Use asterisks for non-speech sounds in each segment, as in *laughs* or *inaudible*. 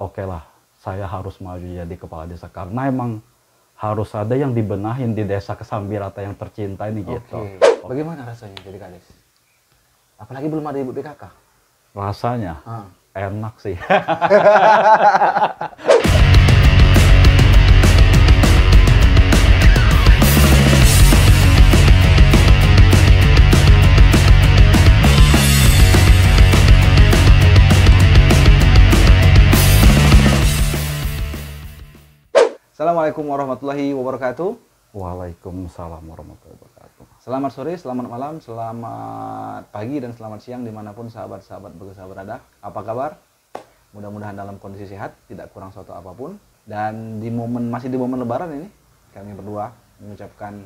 oke okay lah saya harus maju jadi kepala desa karena emang harus ada yang dibenahin di desa Kesambi Rata yang tercinta ini okay. gitu. Bagaimana rasanya jadi kades? Apalagi belum ada ibu PKK. Rasanya ah. enak sih. *laughs* Assalamualaikum warahmatullahi wabarakatuh. Waalaikumsalam warahmatullahi wabarakatuh. Selamat sore, selamat malam, selamat pagi, dan selamat siang dimanapun sahabat-sahabat berusaha berada. Apa kabar? Mudah-mudahan dalam kondisi sehat, tidak kurang suatu apapun. Dan di momen masih di momen Lebaran ini, kami berdua mengucapkan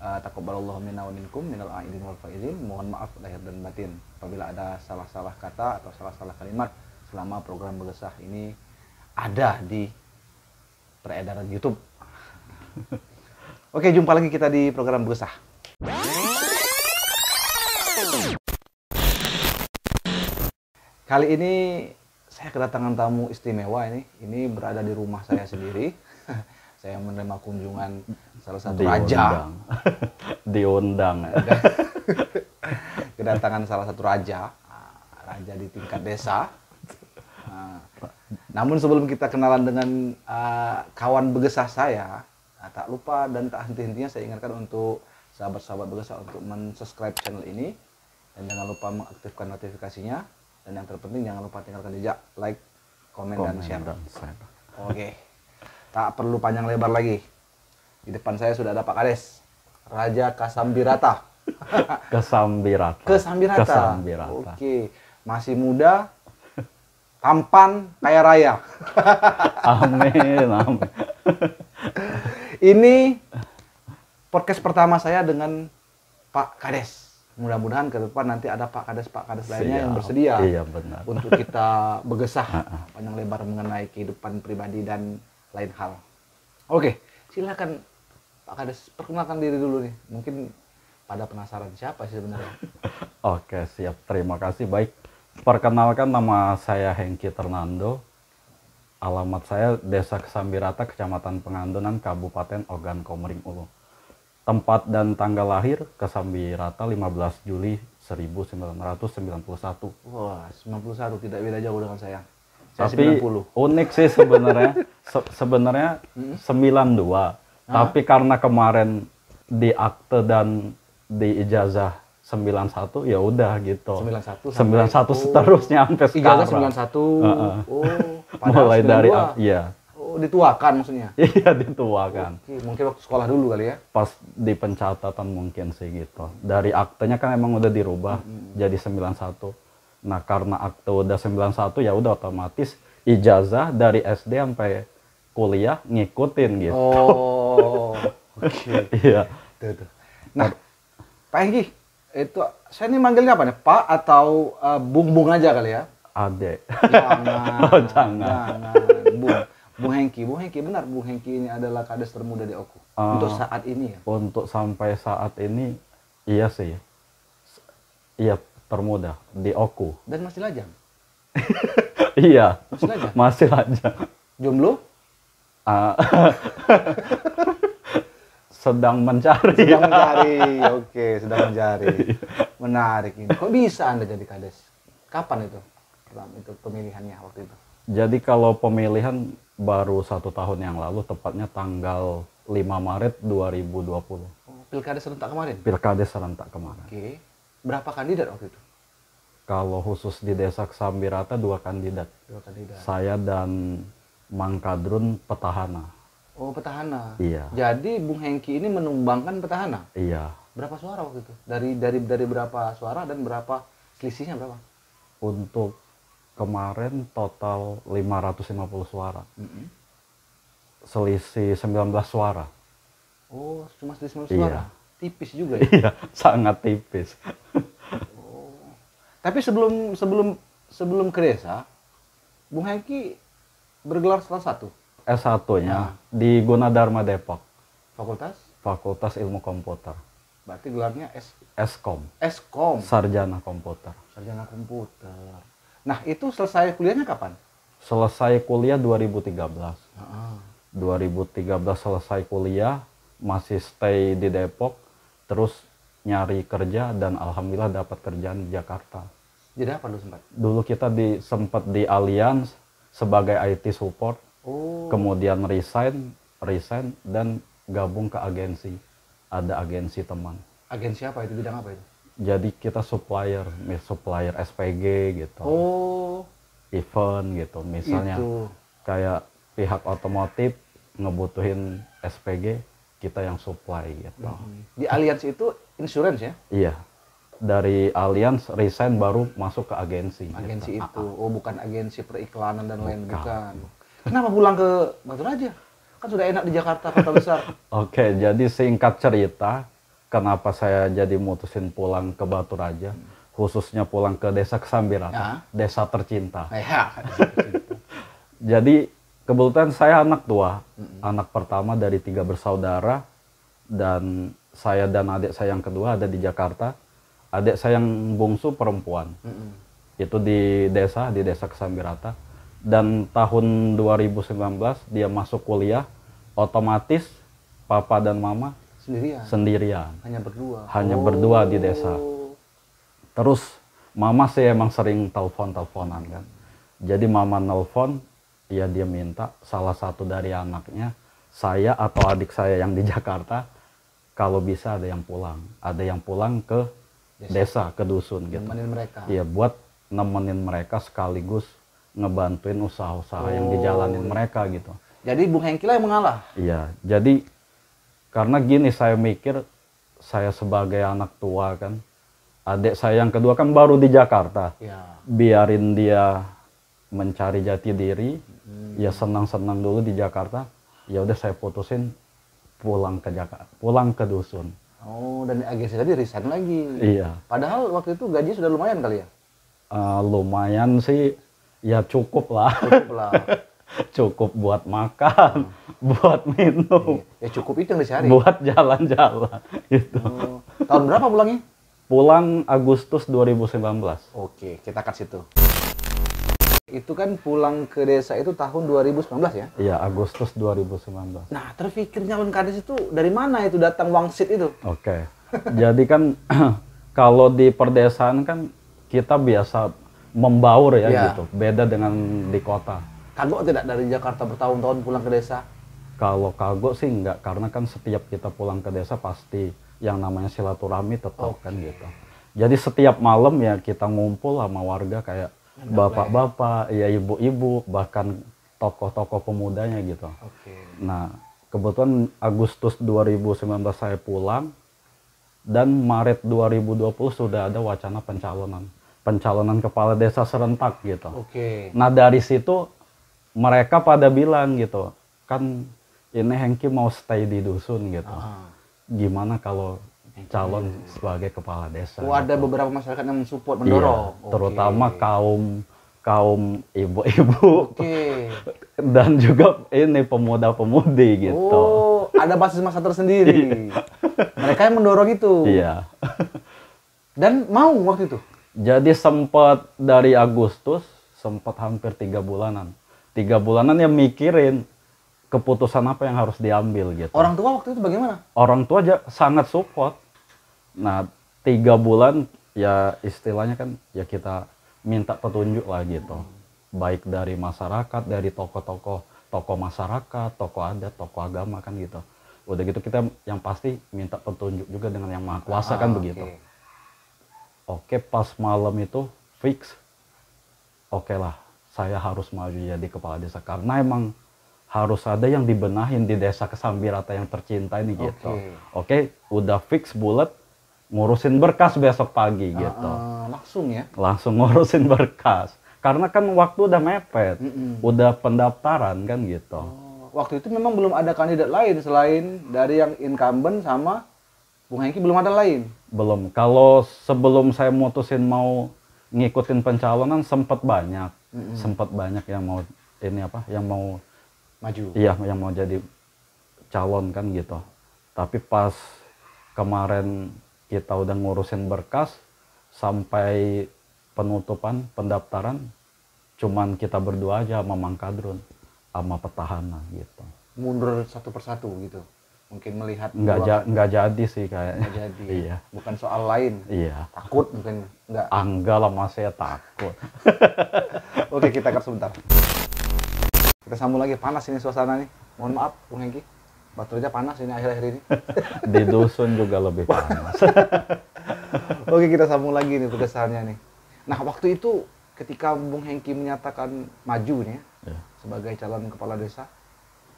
uh, eh, takabbalallahu minna wa minkum minal aidin wal faizin. Mohon maaf lahir dan batin apabila ada salah-salah kata atau salah-salah kalimat selama program begesah ini ada di peredaran YouTube. Oke, jumpa lagi kita di program Gusah. Kali ini saya kedatangan tamu istimewa ini. Ini berada di rumah saya sendiri. *laughs* saya menerima kunjungan salah satu raja. *laughs* Diundang. *laughs* Kedatangan salah satu raja, raja di tingkat desa namun sebelum kita kenalan dengan uh, kawan begesah saya, nah, tak lupa dan tak henti-hentinya saya ingatkan untuk sahabat-sahabat begesah untuk mensubscribe channel ini dan jangan lupa mengaktifkan notifikasinya dan yang terpenting jangan lupa tinggalkan jejak like, komen, dan share. Oke. Tak perlu panjang lebar lagi. Di depan saya sudah ada Pak Kades, Raja Kasambirata. *laughs* Kesambirata. Kesambirata. Kesambirata. Oke, masih muda tampan kaya raya. amin, amin. Ini podcast pertama saya dengan Pak Kades. Mudah-mudahan ke depan nanti ada Pak Kades Pak Kades lainnya yang bersedia iya, benar. untuk kita bergesah *laughs* ah, ah. panjang lebar mengenai kehidupan pribadi dan lain hal. Oke, silakan Pak Kades perkenalkan diri dulu nih. Mungkin pada penasaran siapa sih sebenarnya. *laughs* Oke, siap. Terima kasih. Baik. Perkenalkan nama saya Hengki Ternando. Alamat saya Desa Kesambirata, Kecamatan Pengandunan, Kabupaten Ogan Komering Ulu. Tempat dan tanggal lahir Kesambirata 15 Juli 1991. Wah, 91 tidak beda jauh dengan saya. saya tapi 90. unik sih sebenarnya. *laughs* se sebenarnya hmm? 92. Ah. Tapi karena kemarin di akte dan di ijazah 91 ya udah gitu. 91 91 seterusnya sampai sekarang. Ijazah 91. Uh -uh. Oh, mulai dari ah, iya. Oh, dituakan maksudnya. *laughs* Iya, dituakan. Oke, mungkin waktu sekolah dulu kali ya. Pas di pencatatan mungkin sih gitu. Dari aktenya kan emang udah dirubah hmm. jadi 91. Nah, karena akte udah 91 ya udah otomatis ijazah dari SD sampai kuliah ngikutin gitu. Oh. *laughs* Oke. Okay. iya. Tuh, tuh. Nah, Pak Enggi, itu saya ini manggilnya apa nih Pak atau uh, eh, Bung Bung aja kali ya? Ade. Jangan. *laughs* oh, jangan. jangan. Bung. Bung Hengki, Bung Hengki benar Bung Hengki ini adalah kades termuda di Oku uh, untuk saat ini ya. Untuk sampai saat ini iya sih. Iya termuda di Oku. Dan masih lajang. *laughs* iya. Masih lajang. Masih lajang. Jomblo? Uh, *laughs* sedang mencari. Sedang mencari, *laughs* oke, sedang mencari. Menarik ini. Kok bisa Anda jadi kades? Kapan itu? Itu pemilihannya waktu itu. Jadi kalau pemilihan baru satu tahun yang lalu, tepatnya tanggal 5 Maret 2020. Oh, serentak kemarin? Pilkades serentak kemarin. Oke. Berapa kandidat waktu itu? Kalau khusus di desa Kesambirata dua kandidat. Dua kandidat. Saya dan Mang Kadrun petahana. Oh petahana. Iya. Jadi Bung Hengki ini menumbangkan petahana. Iya. Berapa suara waktu itu? Dari dari dari berapa suara dan berapa selisihnya berapa? Untuk kemarin total 550 suara. Mm -hmm. Selisih 19 suara. Oh, cuma selisih 19 iya. suara. Tipis juga ya? *laughs* Iya, sangat tipis. oh. Tapi sebelum sebelum sebelum ke desa, Bung Hengki bergelar salah satu S1-nya nah. di Gunadarma Depok. Fakultas? Fakultas Ilmu Komputer. Berarti gelarnya S Skom. Skom. Sarjana Komputer. Sarjana Komputer. Nah, itu selesai kuliahnya kapan? Selesai kuliah 2013. Ah. 2013 selesai kuliah, masih stay di Depok, terus nyari kerja dan alhamdulillah dapat kerjaan di Jakarta. Jadi apa dulu sempat? Dulu kita di sempat di Allianz sebagai IT support Oh. kemudian resign resign dan gabung ke agensi ada agensi teman agensi apa itu bidang apa itu jadi kita supplier supplier SPG gitu oh event gitu misalnya itu. kayak pihak otomotif ngebutuhin SPG kita yang supply gitu hmm. di aliansi itu insurance ya iya dari aliansi resign baru masuk ke agensi. Agensi gitu. itu, ah, ah. oh bukan agensi periklanan dan bukan, lain bukan. bukan. Kenapa pulang ke Batu Raja? Kan sudah enak di Jakarta, kota besar. *laughs* Oke, okay, jadi singkat cerita, kenapa saya jadi mutusin pulang ke Batu Raja, hmm. khususnya pulang ke desa Kesambiran, ya. desa tercinta. Ya, desa tercinta. *laughs* jadi kebetulan saya anak tua, hmm. anak pertama dari tiga bersaudara, dan saya dan adik saya yang kedua ada di Jakarta. Adik saya yang bungsu perempuan. -hmm. Itu di desa, di desa Kesambirata dan tahun 2019 dia masuk kuliah otomatis papa dan mama sendirian sendirian hanya berdua hanya oh. berdua di oh. desa terus mama sih emang sering telepon teleponan kan jadi mama nelpon ya dia minta salah satu dari anaknya saya atau adik saya yang di Jakarta kalau bisa ada yang pulang ada yang pulang ke desa, desa ke dusun gitu nemenin iya buat nemenin mereka sekaligus ngebantuin usaha-usaha oh. yang dijalanin oh. mereka gitu. Jadi Bung Hengki lah yang mengalah. Iya, jadi karena gini saya mikir saya sebagai anak tua kan, adik saya yang kedua kan baru di Jakarta. Ya. Biarin dia mencari jati diri, hmm. ya senang-senang dulu di Jakarta. Ya udah saya putusin pulang ke Jakarta, pulang ke dusun. Oh, dan agensi tadi resign lagi. Iya. Padahal waktu itu gaji sudah lumayan kali ya? Uh, lumayan sih ya cukup lah cukup lah *laughs* cukup buat makan hmm. buat minum iya. ya cukup itu yang dicari buat jalan-jalan *laughs* gitu hmm. tahun berapa pulangnya pulang Agustus 2019 oke kita kasih situ. itu kan pulang ke desa itu tahun 2019 ya? Iya, Agustus 2019. Nah, terpikir nyalon kades itu dari mana itu datang wangsit itu? Oke. Jadi kan *clears throat* kalau di perdesaan kan kita biasa membaur ya, ya gitu. Beda dengan di kota. Kagok tidak dari Jakarta bertahun-tahun pulang ke desa? Kalau kagok sih enggak, karena kan setiap kita pulang ke desa pasti yang namanya silaturahmi tetap okay. kan gitu. Jadi setiap malam ya kita ngumpul sama warga kayak bapak-bapak, ya ibu-ibu, bahkan tokoh-tokoh pemudanya gitu. Okay. Nah, kebetulan Agustus 2019 saya pulang dan Maret 2020 sudah ada wacana pencalonan pencalonan kepala desa serentak gitu. Oke. Okay. Nah dari situ mereka pada bilang gitu, kan ini Hengki mau stay di dusun gitu. Gimana kalau calon okay. Iya. sebagai kepala desa? Oh, gitu. ada beberapa masyarakat yang mensupport, mendorong. Iya, okay. Terutama kaum kaum ibu-ibu okay. *laughs* dan juga ini pemuda-pemudi gitu. Oh, ada basis masa tersendiri. *laughs* Iya. mereka yang mendorong itu. Iya. dan mau waktu itu jadi sempat dari Agustus sempat hampir tiga bulanan tiga bulanan ya mikirin keputusan apa yang harus diambil gitu orang tua waktu itu bagaimana orang tua aja sangat support nah tiga bulan ya istilahnya kan ya kita minta petunjuk lah gitu baik dari masyarakat dari tokoh-tokoh tokoh masyarakat tokoh adat tokoh agama kan gitu udah gitu kita yang pasti minta petunjuk juga dengan yang maha kuasa kan ah, kan okay. begitu Oke, pas malam itu fix. Oke lah, saya harus maju jadi kepala desa karena emang harus ada yang dibenahin di desa rata yang tercinta ini gitu. Oke, okay, udah fix bulat ngurusin berkas besok pagi nah, gitu. Uh, langsung ya? Langsung ngurusin berkas. Karena kan waktu udah mepet, mm -mm. udah pendaftaran kan gitu. Oh, waktu itu memang belum ada kandidat lain selain dari yang incumbent sama Bung Hengki belum ada lain? Belum. Kalau sebelum saya mutusin mau ngikutin pencalonan sempat banyak. Mm -hmm. Sempat banyak yang mau ini apa? Yang mau maju. Iya, yang mau jadi calon kan gitu. Tapi pas kemarin kita udah ngurusin berkas sampai penutupan pendaftaran cuman kita berdua aja sama Mang Kadrun sama petahana gitu mundur satu persatu gitu mungkin melihat nggak ja, nggak jadi sih kayaknya nggak jadi ya? iya bukan soal lain iya takut mungkin nggak ah, enggak lah mas saya takut *laughs* oke kita cut sebentar kita sambung lagi panas ini suasana nih mohon maaf bung Hengki baterainya panas ini akhir-akhir ini *laughs* di dusun juga lebih panas *laughs* oke kita sambung lagi nih kesannya nih nah waktu itu ketika bung Hengki menyatakan maju nih ya, ya. sebagai calon kepala desa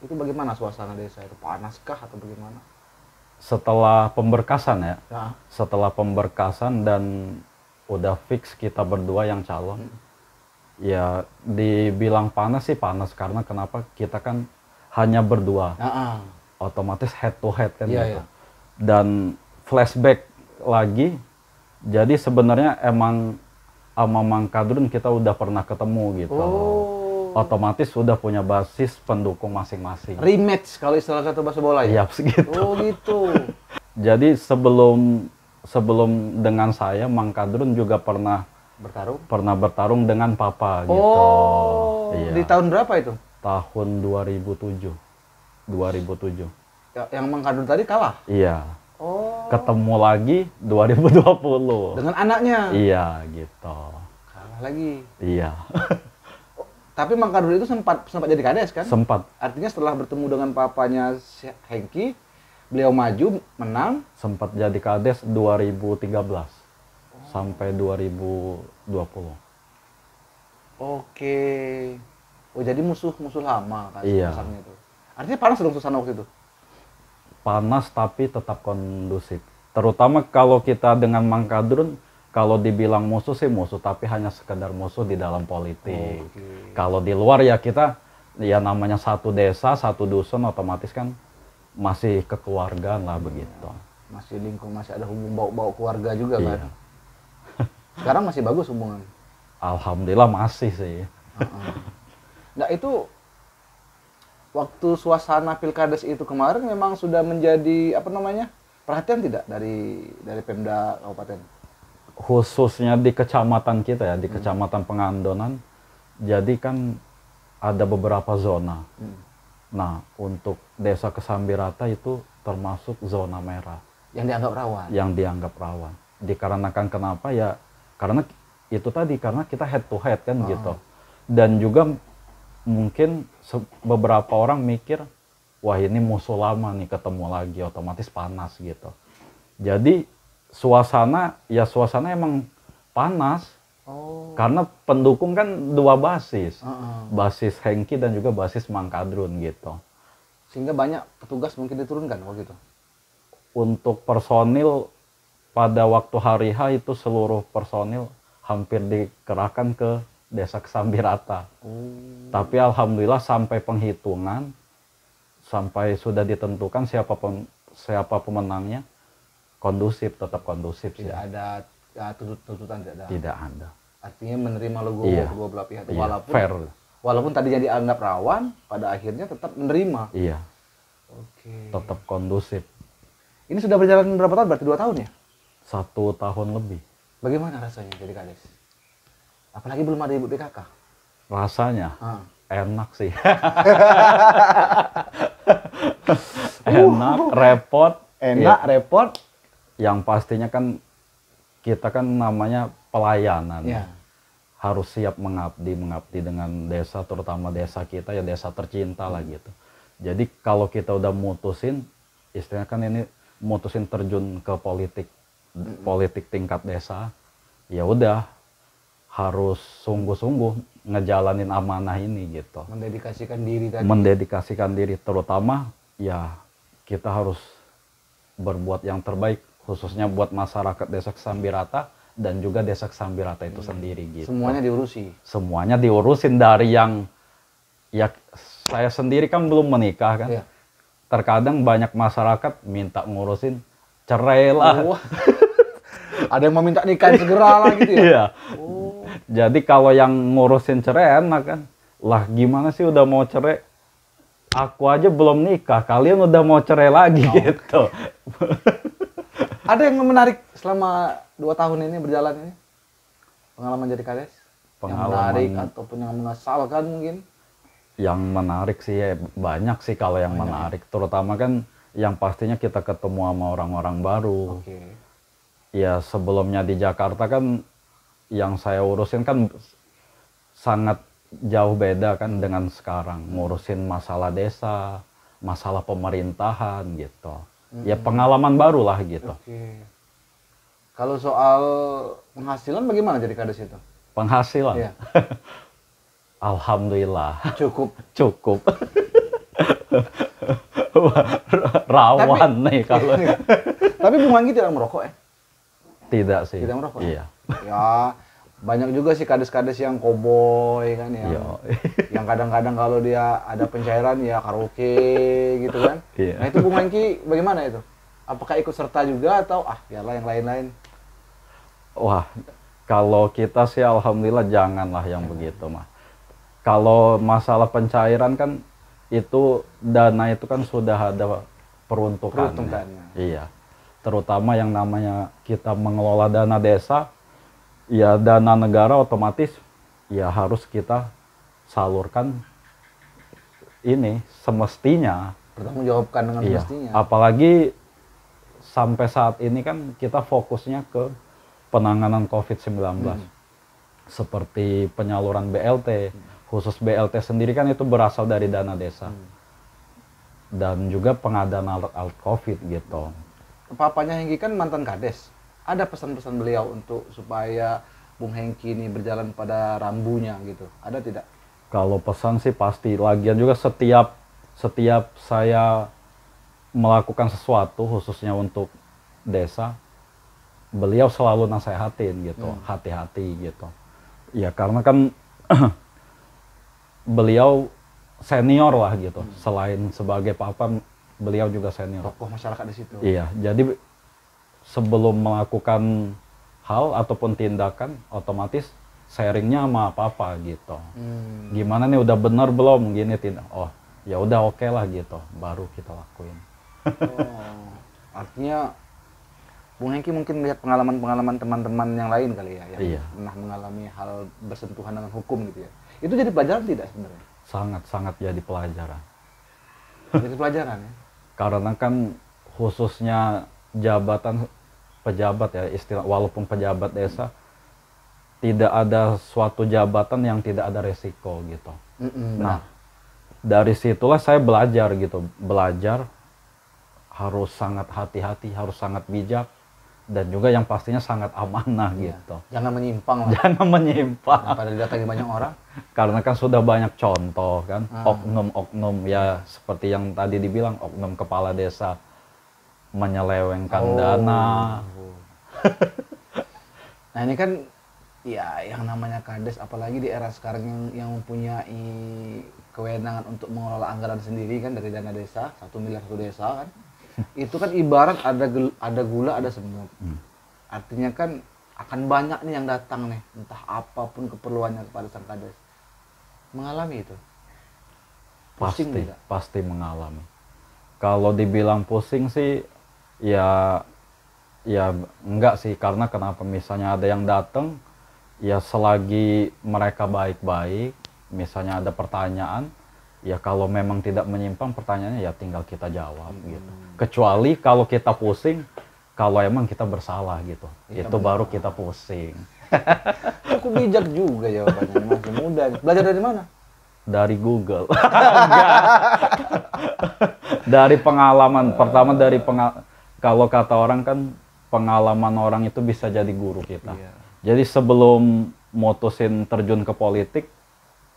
itu bagaimana suasana desa itu panas kah atau bagaimana? Setelah pemberkasan ya, nah. setelah pemberkasan dan udah fix kita berdua yang calon, hmm. ya dibilang panas sih panas karena kenapa kita kan hanya berdua, uh. otomatis head to head kan yeah, gitu. yeah. Dan flashback lagi, jadi sebenarnya emang sama Mang Kadrun kita udah pernah ketemu gitu. Oh otomatis sudah punya basis pendukung masing-masing. Rematch kalau istilah kata bahasa bola ya. Yap, segitu. Oh, gitu. *laughs* Jadi sebelum sebelum dengan saya Mang Kadrun juga pernah bertarung. Pernah bertarung dengan papa oh, gitu. Oh. Iya. Di tahun berapa itu? Tahun 2007. 2007. Ya, yang Mang Kadrun tadi kalah? Iya. Oh. Ketemu lagi 2020. Dengan anaknya? Iya, gitu. Kalah lagi. Iya. *laughs* Tapi Mang Kardun itu sempat sempat jadi kades kan? Sempat. Artinya setelah bertemu dengan papanya si Hengki, beliau maju menang. Sempat jadi kades 2013 oh. sampai 2020. Oke. Oh jadi musuh musuh lama kan? Iya. Itu. Artinya panas dong suasana waktu itu. Panas tapi tetap kondusif. Terutama kalau kita dengan Mang Kadrun kalau dibilang musuh sih musuh tapi hanya sekedar musuh di dalam politik. Okay. Kalau di luar ya kita ya namanya satu desa, satu dusun otomatis kan masih kekeluargaan lah begitu. Masih lingkung masih ada hubung bau-bau keluarga juga iya. kan. *laughs* Sekarang masih bagus hubungan. Alhamdulillah masih sih. Nah itu waktu suasana pilkades itu kemarin memang sudah menjadi apa namanya perhatian tidak dari dari Pemda Kabupaten? khususnya di kecamatan kita ya, di hmm. kecamatan hmm. Pengandonan, jadi kan ada beberapa zona. Hmm. Nah, untuk desa Kesambirata itu termasuk zona merah. Yang dianggap rawan? Yang dianggap rawan. Dikarenakan kenapa ya, karena itu tadi, karena kita head to head kan oh. gitu. Dan juga mungkin beberapa orang mikir, wah ini musuh lama nih ketemu lagi, otomatis panas gitu. Jadi suasana ya suasana emang panas Oh. Karena pendukung kan dua basis, uh -uh. basis Hengki dan juga basis Mangkadrun gitu. Sehingga banyak petugas mungkin diturunkan waktu itu. Untuk personil pada waktu hari H itu seluruh personil hampir dikerahkan ke desa Kesambirata. Oh. Tapi alhamdulillah sampai penghitungan, sampai sudah ditentukan siapa pem, siapa pemenangnya, kondusif tetap kondusif tidak sih. ada ya, tuntutan tidak ada tidak ada artinya menerima logo iya. kedua belah pihak iya. walaupun fair walaupun tadi jadi anggap rawan pada akhirnya tetap menerima iya oke okay. tetap kondusif ini sudah berjalan berapa tahun berarti dua tahun ya satu tahun lebih bagaimana rasanya jadi kades apalagi belum ada ibu PKK rasanya ah. enak sih *laughs* enak uh, repot enak iya. repot yang pastinya kan kita kan namanya pelayanan yeah. harus siap mengabdi mengabdi dengan desa terutama desa kita ya desa tercinta lah hmm. gitu jadi kalau kita udah mutusin istilahnya kan ini mutusin terjun ke politik hmm. politik tingkat desa ya udah harus sungguh-sungguh ngejalanin amanah ini gitu mendedikasikan diri tadi mendedikasikan diri terutama ya kita harus berbuat yang terbaik khususnya buat masyarakat desa Kesambirata dan juga desa Kesambirata itu hmm. sendiri gitu. Semuanya diurusi. Semuanya diurusin dari yang ya saya sendiri kan belum menikah kan. Ya. Terkadang banyak masyarakat minta ngurusin cerai lah. Oh. *laughs* Ada yang meminta nikahin segera lah gitu ya. *laughs* Iya. Oh. Jadi kalau yang ngurusin cerai enak kan. Lah gimana sih udah mau cerai? Aku aja belum nikah, kalian udah mau cerai lagi oh. gitu. *laughs* Ada yang menarik selama dua tahun ini berjalan ini? Pengalaman jadi kades? Pengalaman... Yang menarik ataupun yang mengesalkan mungkin? Yang menarik sih ya banyak sih kalau yang banyak. Ya? menarik. Terutama kan yang pastinya kita ketemu sama orang-orang baru. Oke. Okay. Ya sebelumnya di Jakarta kan yang saya urusin kan sangat jauh beda kan dengan sekarang ngurusin masalah desa, masalah pemerintahan gitu hmm. ya pengalaman baru lah gitu. Okay. Kalau soal penghasilan bagaimana jadi kades itu? Penghasilan? Ya. *laughs* Alhamdulillah. Cukup. *laughs* Cukup. *laughs* Rawan tapi, nih kalau. tapi Bung Anggi tidak merokok ya? Tidak sih. Tidak merokok. Eh? Iya. Ya, banyak juga sih kades-kades yang koboi kan ya. Iya. *laughs* yang kadang-kadang kalau dia ada pencairan ya karaoke gitu kan. Yeah. Nah itu Bung Wengki bagaimana itu? Apakah ikut serta juga atau ah biarlah yang lain-lain? Wah, kalau kita sih alhamdulillah janganlah yang begitu mah. Kalau masalah pencairan kan itu dana itu kan sudah ada peruntukannya. peruntukannya. Iya. Terutama yang namanya kita mengelola dana desa, ya dana negara otomatis ya harus kita salurkan ini semestinya bertanggung jawabkan dengan iya. semestinya apalagi sampai saat ini kan kita fokusnya ke penanganan COVID-19 hmm. seperti penyaluran BLT khusus BLT sendiri kan itu berasal dari dana desa hmm. dan juga pengadaan alat-alat COVID gitu apa-apanya Hengki kan mantan kades ada pesan-pesan beliau untuk supaya Bung Hengki ini berjalan pada rambunya gitu? Ada tidak? Kalau pesan sih pasti. Lagian juga setiap setiap saya melakukan sesuatu khususnya untuk desa, beliau selalu nasehatin gitu, hmm. hati-hati hmm. gitu. Ya karena kan *clears throat* beliau senior lah gitu. Hmm. Selain sebagai papa, beliau juga senior. Tokoh masyarakat di situ. Iya, jadi sebelum melakukan hal ataupun tindakan otomatis sharingnya sama apa gitu hmm. gimana nih udah bener belum gini tidak oh ya udah oke okay lah gitu baru kita lakuin oh, artinya Bung Hengki mungkin melihat pengalaman-pengalaman teman-teman yang lain kali ya yang iya. pernah mengalami hal bersentuhan dengan hukum gitu ya itu jadi pelajaran tidak sebenarnya sangat sangat jadi pelajaran jadi pelajaran ya karena kan khususnya jabatan pejabat ya istilah walaupun pejabat desa tidak ada suatu jabatan yang tidak ada resiko gitu. Mm -mm, nah, dari situlah saya belajar gitu, belajar harus sangat hati-hati, harus sangat bijak dan juga yang pastinya sangat amanah iya. gitu. Jangan menyimpang lah. Jangan menyimpang. Daripada didatangi banyak orang. Karena kan sudah banyak contoh kan, hmm. Oknum, oknum, ya seperti yang tadi dibilang oknum kepala desa, menyelewengkan oh. dana. nah ini kan ya yang namanya kades apalagi di era sekarang yang, yang mempunyai kewenangan untuk mengelola anggaran sendiri kan dari dana desa satu miliar satu desa kan *laughs* itu kan ibarat ada gel, ada gula ada semut hmm. artinya kan akan banyak nih yang datang nih entah apapun keperluannya kepada sang kades mengalami itu pusing pasti tidak? pasti mengalami kalau dibilang pusing sih ya ya enggak sih karena kenapa misalnya ada yang datang ya selagi mereka baik-baik misalnya ada pertanyaan ya kalau memang tidak menyimpang pertanyaannya ya tinggal kita jawab hmm. gitu kecuali kalau kita pusing kalau emang kita bersalah gitu kita itu baru kita pusing aku *laughs* bijak juga jawabannya masih muda belajar dari mana dari Google *laughs* dari pengalaman pertama dari pengal kalau kata orang kan pengalaman orang itu bisa jadi guru kita. Yeah. Jadi sebelum mutusin terjun ke politik,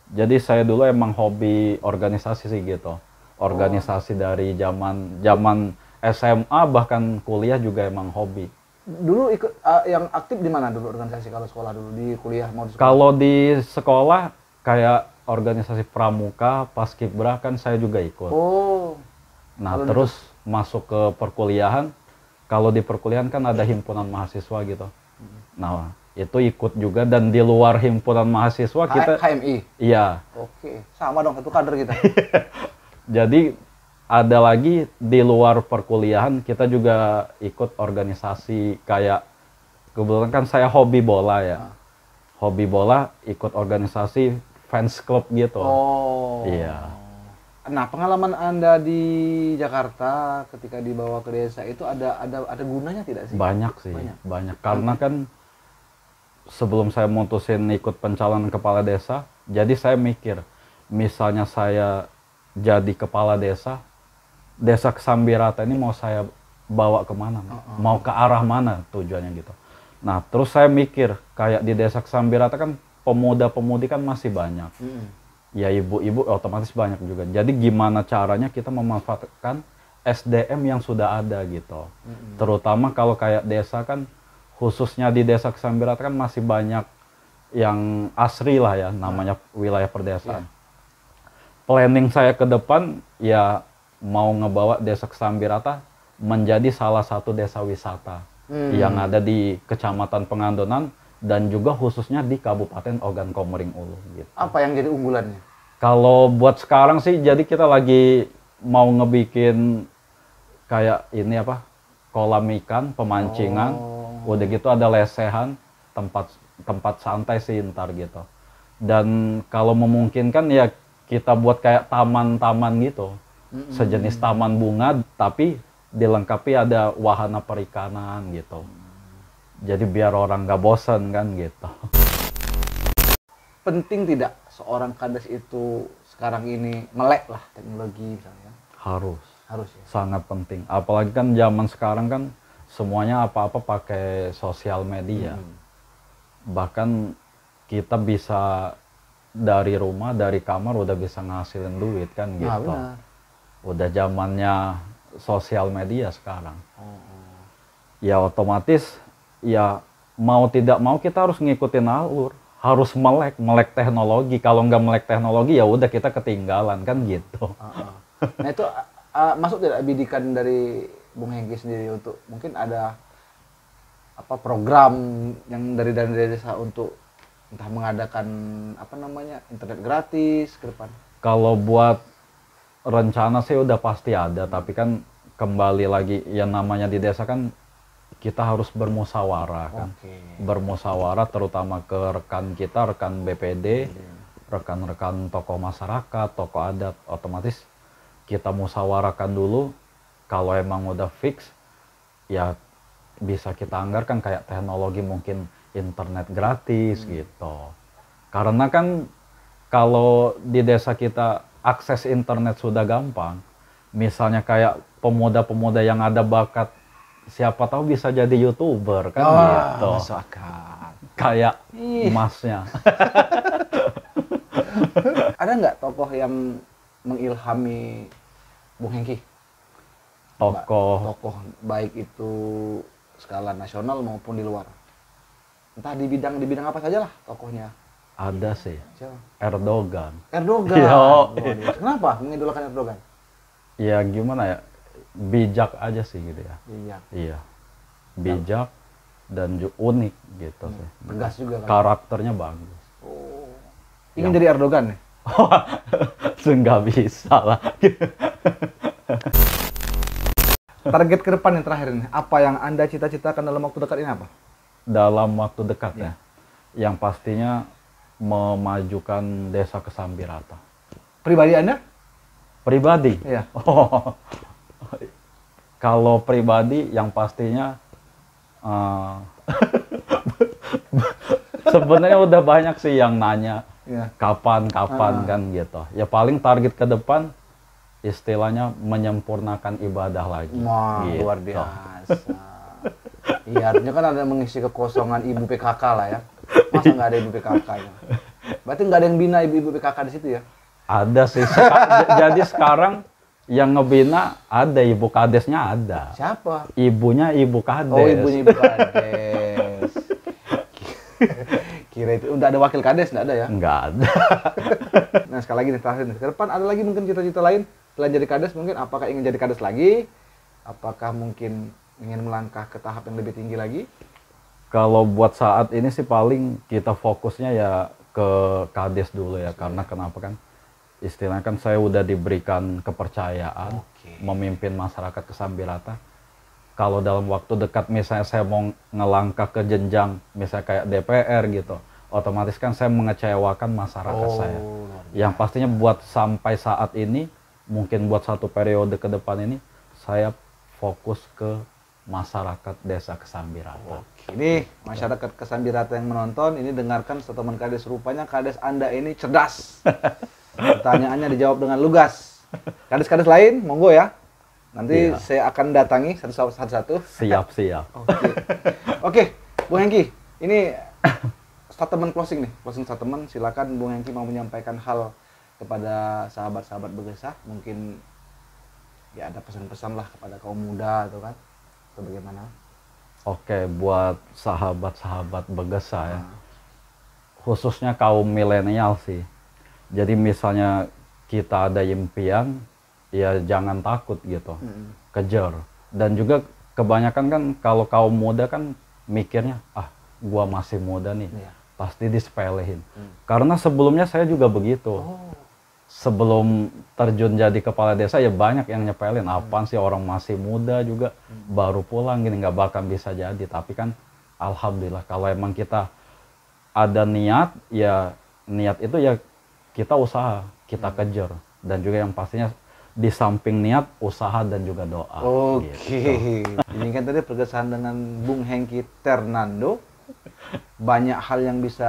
jadi saya dulu emang hobi organisasi sih gitu. Organisasi oh. dari zaman zaman SMA bahkan kuliah juga emang hobi. Dulu ikut uh, yang aktif di mana dulu organisasi kalau sekolah dulu di kuliah mau sekolah? Kalau di sekolah kayak organisasi pramuka, paskibra kan saya juga ikut. Oh. Nah, kalau terus masuk ke perkuliahan kalau di perkuliahan kan ada himpunan mahasiswa gitu. Nah, itu ikut juga dan di luar himpunan mahasiswa kita HMI. Iya. Oke, sama dong satu kader kita. *laughs* Jadi ada lagi di luar perkuliahan kita juga ikut organisasi kayak kebetulan kan saya hobi bola ya. Ah. Hobi bola ikut organisasi fans club gitu. Oh. Iya. Nah, pengalaman Anda di Jakarta ketika dibawa ke desa itu ada ada ada gunanya tidak sih? Banyak sih. Banyak. banyak. Karena kan sebelum saya mutusin ikut pencalonan kepala desa, jadi saya mikir, misalnya saya jadi kepala desa, desa Kesambirata ini mau saya bawa kemana? Uh -uh. Mau ke arah mana tujuannya gitu. Nah, terus saya mikir, kayak di desa Kesambirata kan pemuda-pemudi kan masih banyak. -hmm ya ibu-ibu otomatis banyak juga. Jadi gimana caranya kita memanfaatkan SDM yang sudah ada gitu. Mm-hmm. Terutama kalau kayak desa kan khususnya di desa Kesambirat kan masih banyak yang asri lah ya namanya wilayah perdesaan. Yeah. Planning saya ke depan ya mau ngebawa desa Kesambirata menjadi salah satu desa wisata hmm. yang ada di Kecamatan Pengandonan dan juga khususnya di Kabupaten Ogan Komering Ulu. Gitu. Apa yang jadi unggulannya? Kalau buat sekarang sih, jadi kita lagi mau ngebikin kayak ini apa kolam ikan pemancingan, oh. udah gitu ada lesehan tempat tempat santai sih ntar gitu. Dan kalau memungkinkan ya kita buat kayak taman-taman gitu, mm -hmm. sejenis taman bunga tapi dilengkapi ada wahana perikanan gitu. Mm -hmm jadi biar orang nggak bosan kan gitu penting tidak seorang kades itu sekarang ini melek lah teknologi misalnya harus harus ya? sangat penting apalagi kan zaman sekarang kan semuanya apa-apa pakai sosial media hmm. bahkan kita bisa dari rumah dari kamar udah bisa ngasilin duit kan ah, gitu nah, benar. udah zamannya sosial media sekarang oh. oh. ya otomatis ya mau tidak mau kita harus ngikutin alur harus melek melek teknologi kalau nggak melek teknologi ya udah kita ketinggalan kan gitu nah itu uh, masuk tidak bidikan dari Bung Hengki sendiri untuk mungkin ada apa program yang dari dana desa untuk entah mengadakan apa namanya internet gratis ke depan kalau buat rencana sih udah pasti ada tapi kan kembali lagi yang namanya di desa kan kita harus bermusyawarah kan. Okay. Bermusyawarah terutama ke rekan kita, rekan BPD, iya. rekan-rekan tokoh masyarakat, tokoh adat, otomatis kita musyawarahkan dulu kalau emang udah fix ya bisa kita anggarkan kayak teknologi mungkin internet gratis hmm. gitu. Karena kan kalau di desa kita akses internet sudah gampang, misalnya kayak pemuda-pemuda yang ada bakat siapa tahu bisa jadi youtuber kan oh, gitu. Masuk akal. Kayak Ih. emasnya. *laughs* Ada nggak tokoh yang mengilhami Bung Hengki? Tokoh. Tokoh baik itu skala nasional maupun di luar. Entah di bidang di bidang apa saja lah tokohnya. Ada sih. Siapa? Erdogan. Erdogan. Yo. kenapa mengidolakan Erdogan? Ya gimana ya? bijak aja sih gitu ya bijak iya bijak dan unik gitu hmm. sih tegas juga kan? karakternya bagus oh. ingin jadi Erdogan ya *laughs* nggak bisa lah *laughs* target ke depan yang terakhir ini apa yang anda cita-citakan dalam waktu dekat ini apa dalam waktu dekat iya. ya, yang pastinya memajukan desa Kesambi Rata pribadi anda pribadi iya *laughs* oh *laughs* kalau pribadi yang pastinya uh, *laughs* sebenarnya udah banyak sih yang nanya iya. kapan kapan kapan uh. kan gitu ya paling target ke depan istilahnya menyempurnakan ibadah lagi Wah, gitu. luar biasa iya artinya kan ada mengisi kekosongan ibu PKK lah ya masa nggak ada ibu PKK ya berarti nggak ada yang bina ibu-ibu PKK di situ ya ada sih Seka *laughs* jadi sekarang yang ngebina ada ibu kadesnya ada. Siapa? Ibunya ibu kades. Oh ibunya ibu kades. Kira itu udah ada wakil kades nggak ada ya? Nggak ada. *laughs* nah sekali lagi nih terakhir nih. Ke depan ada lagi mungkin cita-cita lain selain jadi kades mungkin apakah ingin jadi kades lagi? Apakah mungkin ingin melangkah ke tahap yang lebih tinggi lagi? Kalau buat saat ini sih paling kita fokusnya ya ke kades dulu ya karena kenapa kan? istilahnya kan saya udah diberikan kepercayaan okay. memimpin masyarakat Kesambirata. Kalau dalam waktu dekat misalnya saya mau ngelangkah ke jenjang misalnya kayak DPR gitu, otomatis kan saya mengecewakan masyarakat oh, saya. Yang pastinya buat sampai saat ini mungkin buat satu periode ke depan ini saya fokus ke masyarakat desa Kesambirata. Oke. Ini masyarakat Kesambirata yang menonton, ini dengarkan satu teman kades. Rupanya kades Anda ini cerdas. *laughs* Pertanyaannya dijawab dengan lugas. Kadis-kadis lain, monggo ya. Nanti iya. saya akan datangi satu-satu. Siap, siap. *laughs* Oke, okay. okay, Bu Hengki, ini statement closing nih, closing statement. Silakan Bu Hengki mau menyampaikan hal kepada sahabat-sahabat bergesah, mungkin ya ada pesan-pesan lah kepada kaum muda atau kan, atau bagaimana? Oke, buat sahabat-sahabat bergesah ya, nah. khususnya kaum milenial sih jadi misalnya kita ada impian ya jangan takut gitu hmm. kejar dan juga kebanyakan kan kalau kaum muda kan mikirnya ah gua masih muda nih yeah. pasti disepelehin hmm. karena sebelumnya saya juga begitu oh. sebelum terjun jadi kepala desa ya banyak yang nyepelin mm. apaan hmm. sih orang masih muda juga hmm. baru pulang gini nggak bakal bisa jadi tapi kan alhamdulillah kalau emang kita ada niat ya niat itu ya kita usaha, kita hmm. kejar dan juga yang pastinya di samping niat usaha dan juga doa. Oke. Okay. Gitu. Ini kan tadi perkesan dengan Bung Hengki Ternando. Banyak hal yang bisa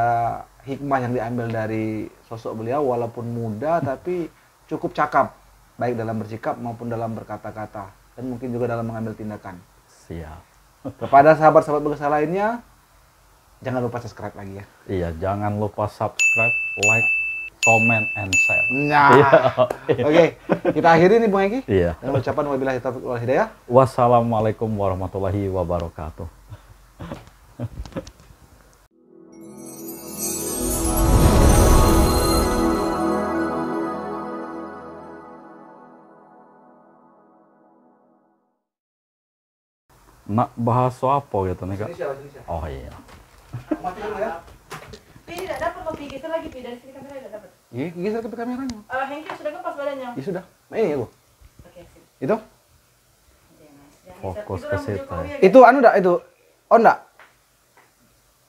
hikmah yang diambil dari sosok beliau walaupun muda *laughs* tapi cukup cakap baik dalam bersikap maupun dalam berkata-kata dan mungkin juga dalam mengambil tindakan. Siap. Kepada sahabat-sahabat berkesan lainnya jangan lupa subscribe lagi ya. Iya, jangan lupa subscribe, like comment and share. Nah. Iya. Oke, okay. kita akhiri nih Bung Egi. Iya. Dan ucapan wabillahi taufiq wal hidayah. Wassalamualaikum warahmatullahi wabarakatuh. Nak bahas so apa gitu nih kak? Oh iya. Tidak ya. dapat kopi gitu lagi, dari sini kamera tidak dapat. Iya, gigi ke kameranya. Uh, eh, Hengki ya sudah kepas badannya. Iya sudah. Nah, ini ya gua. Oke, okay, Itu? Fokus ke situ. Itu kan kan? anu enggak itu? On enggak?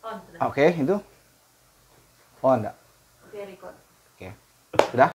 On Oke, okay, itu. On oh, enggak? Oke, okay, record. Oke. Okay. Sudah?